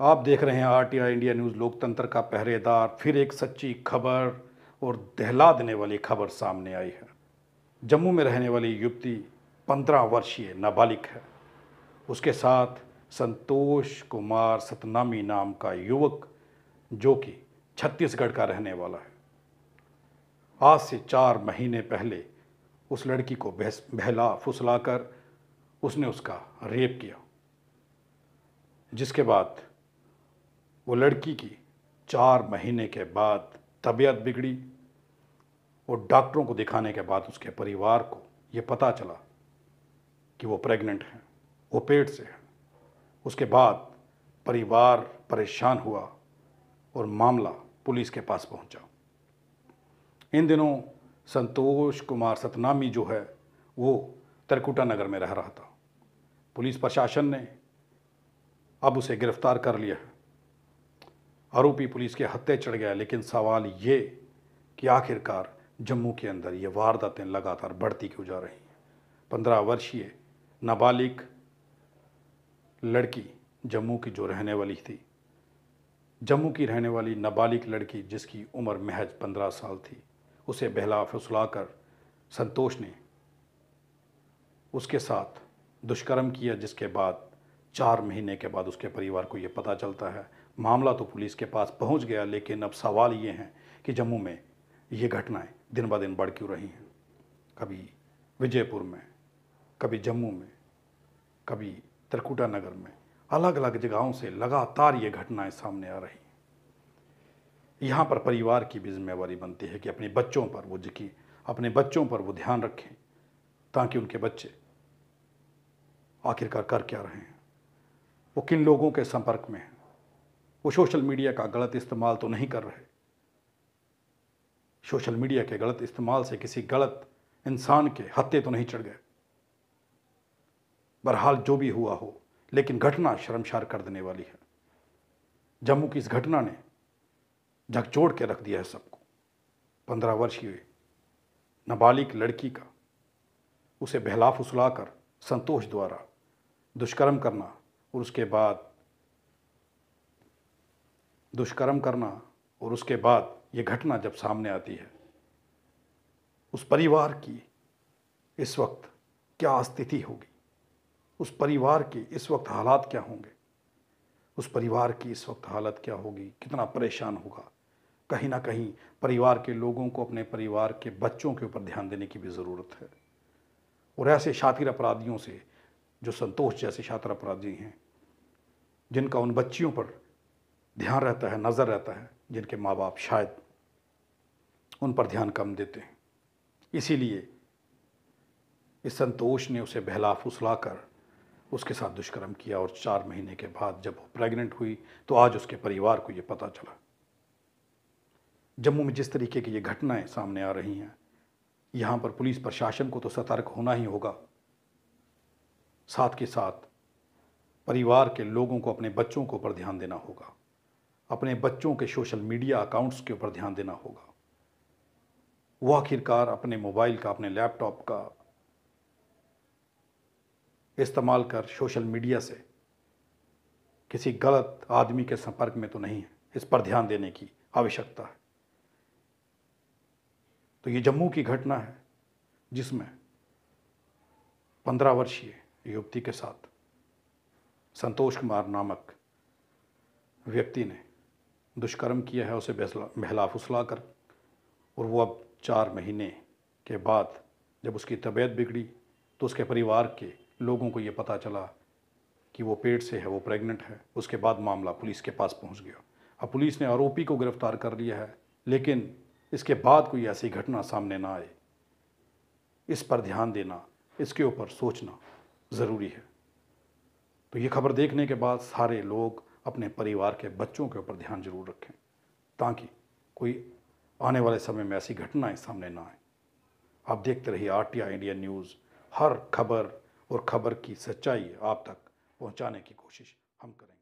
आप देख रहे हैं आरटीआई इंडिया न्यूज़ लोकतंत्र का पहरेदार फिर एक सच्ची खबर और दहला देने वाली खबर सामने आई है जम्मू में रहने वाली युवती पंद्रह वर्षीय नाबालिग है उसके साथ संतोष कुमार सतनामी नाम का युवक जो कि छत्तीसगढ़ का रहने वाला है आज से चार महीने पहले उस लड़की को बहला फुसलाकर उसने उसका रेप किया जिसके बाद वो लड़की की चार महीने के बाद तबीयत बिगड़ी और डॉक्टरों को दिखाने के बाद उसके परिवार को ये पता चला कि वो प्रेग्नेंट है वो पेट से है उसके बाद परिवार परेशान हुआ और मामला पुलिस के पास पहुंचा। इन दिनों संतोष कुमार सतनामी जो है वो तरकुटा नगर में रह रहा था पुलिस प्रशासन ने अब उसे गिरफ्तार कर लिया है आरोपी पुलिस के हत्ते चढ़ गया लेकिन सवाल ये कि आखिरकार जम्मू के अंदर ये वारदातें लगातार बढ़ती क्यों जा रही हैं पंद्रह वर्षीय नाबालिग लड़की जम्मू की जो रहने वाली थी जम्मू की रहने वाली नाबालिग लड़की जिसकी उम्र महज पंद्रह साल थी उसे बहला फुसलाकर संतोष ने उसके साथ दुष्कर्म किया जिसके बाद चार महीने के बाद उसके परिवार को ये पता चलता है मामला तो पुलिस के पास पहुंच गया लेकिन अब सवाल ये हैं कि जम्मू में ये घटनाएं दिन ब दिन बढ़ क्यों रही हैं कभी विजयपुर में कभी जम्मू में कभी त्रिकुटा नगर में अलग अलग जगहों से लगातार ये घटनाएं सामने आ रही हैं यहाँ पर परिवार की भी जिम्मेवारी बनती है कि अपने बच्चों पर वो जकी अपने बच्चों पर वो ध्यान रखें ताकि उनके बच्चे आखिरकार कर क्या रहे हैं वो किन लोगों के संपर्क में है वो सोशल मीडिया का गलत इस्तेमाल तो नहीं कर रहे सोशल मीडिया के गलत इस्तेमाल से किसी गलत इंसान के हत्ते तो नहीं चढ़ गए बहरहाल जो भी हुआ हो लेकिन घटना शर्मशार कर देने वाली है जम्मू की इस घटना ने झकझोड़ के रख दिया है सबको पंद्रह वर्षीय नाबालिग लड़की का उसे बहला फुसला कर संतोष द्वारा दुष्कर्म करना और उसके बाद दुष्कर्म करना और उसके बाद ये घटना जब सामने आती है उस परिवार की इस वक्त क्या स्थिति होगी उस परिवार की इस वक्त हालात क्या होंगे उस परिवार की इस वक्त हालत क्या होगी कितना परेशान होगा कहीं ना कहीं परिवार के लोगों को अपने परिवार के बच्चों के ऊपर ध्यान देने की भी ज़रूरत है और ऐसे शातिर अपराधियों से जो संतोष जैसे छात्र अपराधी हैं जिनका उन बच्चियों पर ध्यान रहता है नज़र रहता है जिनके माँ बाप शायद उन पर ध्यान कम देते हैं इसीलिए इस संतोष ने उसे बहला फुसला कर उसके साथ दुष्कर्म किया और चार महीने के बाद जब वो प्रेग्नेंट हुई तो आज उसके परिवार को ये पता चला जम्मू में जिस तरीके की ये घटनाएं सामने आ रही हैं यहाँ पर पुलिस प्रशासन को तो सतर्क होना ही होगा साथ के साथ परिवार के लोगों को अपने बच्चों के ऊपर ध्यान देना होगा अपने बच्चों के सोशल मीडिया अकाउंट्स के ऊपर ध्यान देना होगा वो आखिरकार अपने मोबाइल का अपने लैपटॉप का इस्तेमाल कर सोशल मीडिया से किसी गलत आदमी के संपर्क में तो नहीं है इस पर ध्यान देने की आवश्यकता है तो ये जम्मू की घटना है जिसमें पंद्रह वर्षीय युवती के साथ संतोष कुमार नामक व्यक्ति ने दुष्कर्म किया है उसे बहला फुसला कर और वो अब चार महीने के बाद जब उसकी तबीयत बिगड़ी तो उसके परिवार के लोगों को ये पता चला कि वो पेट से है वो प्रेग्नेंट है उसके बाद मामला पुलिस के पास पहुंच गया अब पुलिस ने आरोपी को गिरफ्तार कर लिया है लेकिन इसके बाद कोई ऐसी घटना सामने ना आए इस पर ध्यान देना इसके ऊपर सोचना ज़रूरी है तो ये खबर देखने के बाद सारे लोग अपने परिवार के बच्चों के ऊपर ध्यान जरूर रखें ताकि कोई आने वाले समय में ऐसी घटनाएं सामने ना आए आप देखते रहिए R T I India news हर खबर और खबर की सच्चाई आप तक पहुंचाने की कोशिश हम करें